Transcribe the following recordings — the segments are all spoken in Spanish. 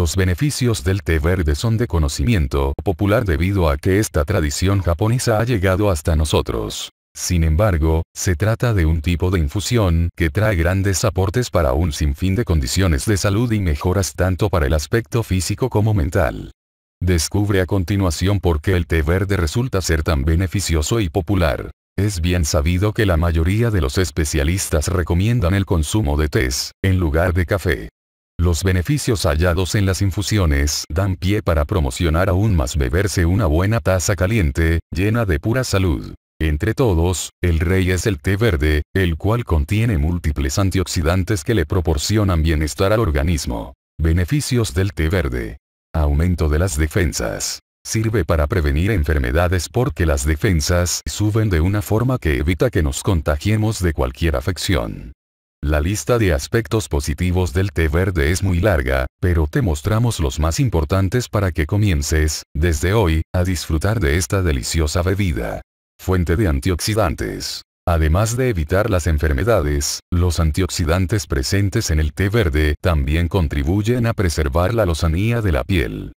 Los beneficios del té verde son de conocimiento popular debido a que esta tradición japonesa ha llegado hasta nosotros. Sin embargo, se trata de un tipo de infusión que trae grandes aportes para un sinfín de condiciones de salud y mejoras tanto para el aspecto físico como mental. Descubre a continuación por qué el té verde resulta ser tan beneficioso y popular. Es bien sabido que la mayoría de los especialistas recomiendan el consumo de tés, en lugar de café. Los beneficios hallados en las infusiones dan pie para promocionar aún más beberse una buena taza caliente, llena de pura salud. Entre todos, el rey es el té verde, el cual contiene múltiples antioxidantes que le proporcionan bienestar al organismo. Beneficios del té verde. Aumento de las defensas. Sirve para prevenir enfermedades porque las defensas suben de una forma que evita que nos contagiemos de cualquier afección. La lista de aspectos positivos del té verde es muy larga, pero te mostramos los más importantes para que comiences, desde hoy, a disfrutar de esta deliciosa bebida. Fuente de antioxidantes. Además de evitar las enfermedades, los antioxidantes presentes en el té verde también contribuyen a preservar la lozanía de la piel.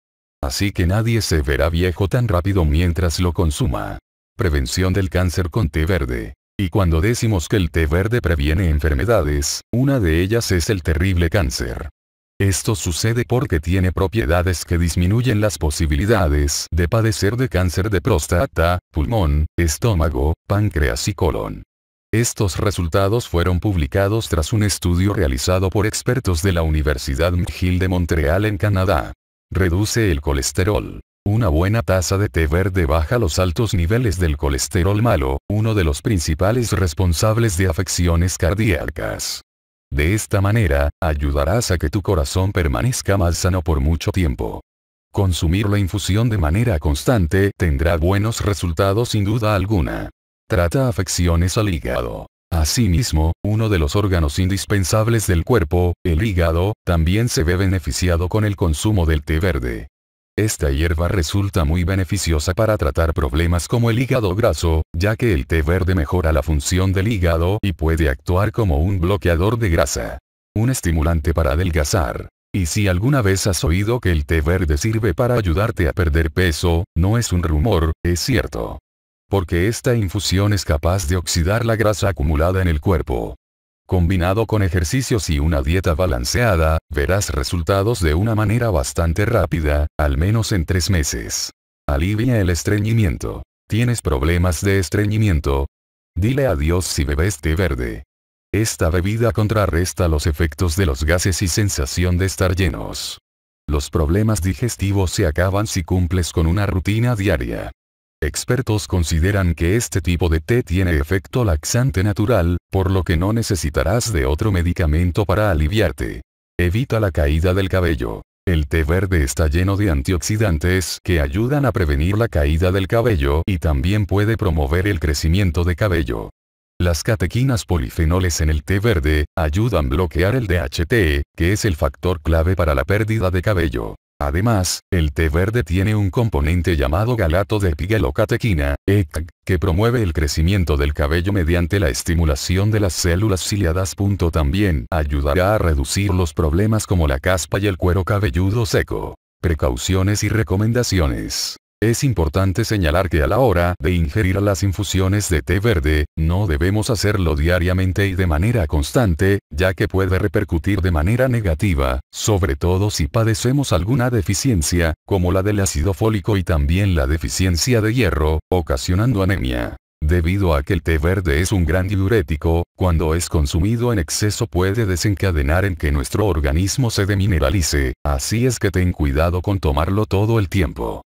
Así que nadie se verá viejo tan rápido mientras lo consuma. Prevención del cáncer con té verde. Y cuando decimos que el té verde previene enfermedades, una de ellas es el terrible cáncer. Esto sucede porque tiene propiedades que disminuyen las posibilidades de padecer de cáncer de próstata, pulmón, estómago, páncreas y colon. Estos resultados fueron publicados tras un estudio realizado por expertos de la Universidad McGill de Montreal en Canadá. Reduce el colesterol. Una buena taza de té verde baja los altos niveles del colesterol malo, uno de los principales responsables de afecciones cardíacas. De esta manera, ayudarás a que tu corazón permanezca más sano por mucho tiempo. Consumir la infusión de manera constante tendrá buenos resultados sin duda alguna. Trata afecciones al hígado. Asimismo, uno de los órganos indispensables del cuerpo, el hígado, también se ve beneficiado con el consumo del té verde. Esta hierba resulta muy beneficiosa para tratar problemas como el hígado graso, ya que el té verde mejora la función del hígado y puede actuar como un bloqueador de grasa. Un estimulante para adelgazar. Y si alguna vez has oído que el té verde sirve para ayudarte a perder peso, no es un rumor, es cierto. Porque esta infusión es capaz de oxidar la grasa acumulada en el cuerpo. Combinado con ejercicios y una dieta balanceada, verás resultados de una manera bastante rápida, al menos en tres meses. Alivia el estreñimiento. ¿Tienes problemas de estreñimiento? Dile adiós si bebes té verde. Esta bebida contrarresta los efectos de los gases y sensación de estar llenos. Los problemas digestivos se acaban si cumples con una rutina diaria. Expertos consideran que este tipo de té tiene efecto laxante natural, por lo que no necesitarás de otro medicamento para aliviarte. Evita la caída del cabello. El té verde está lleno de antioxidantes que ayudan a prevenir la caída del cabello y también puede promover el crecimiento de cabello. Las catequinas polifenoles en el té verde ayudan a bloquear el DHT, que es el factor clave para la pérdida de cabello. Además, el té verde tiene un componente llamado galato de epigalocatequina, ECG, que promueve el crecimiento del cabello mediante la estimulación de las células ciliadas. También ayudará a reducir los problemas como la caspa y el cuero cabelludo seco. Precauciones y recomendaciones. Es importante señalar que a la hora de ingerir las infusiones de té verde, no debemos hacerlo diariamente y de manera constante, ya que puede repercutir de manera negativa, sobre todo si padecemos alguna deficiencia, como la del ácido fólico y también la deficiencia de hierro, ocasionando anemia. Debido a que el té verde es un gran diurético, cuando es consumido en exceso puede desencadenar en que nuestro organismo se demineralice, así es que ten cuidado con tomarlo todo el tiempo.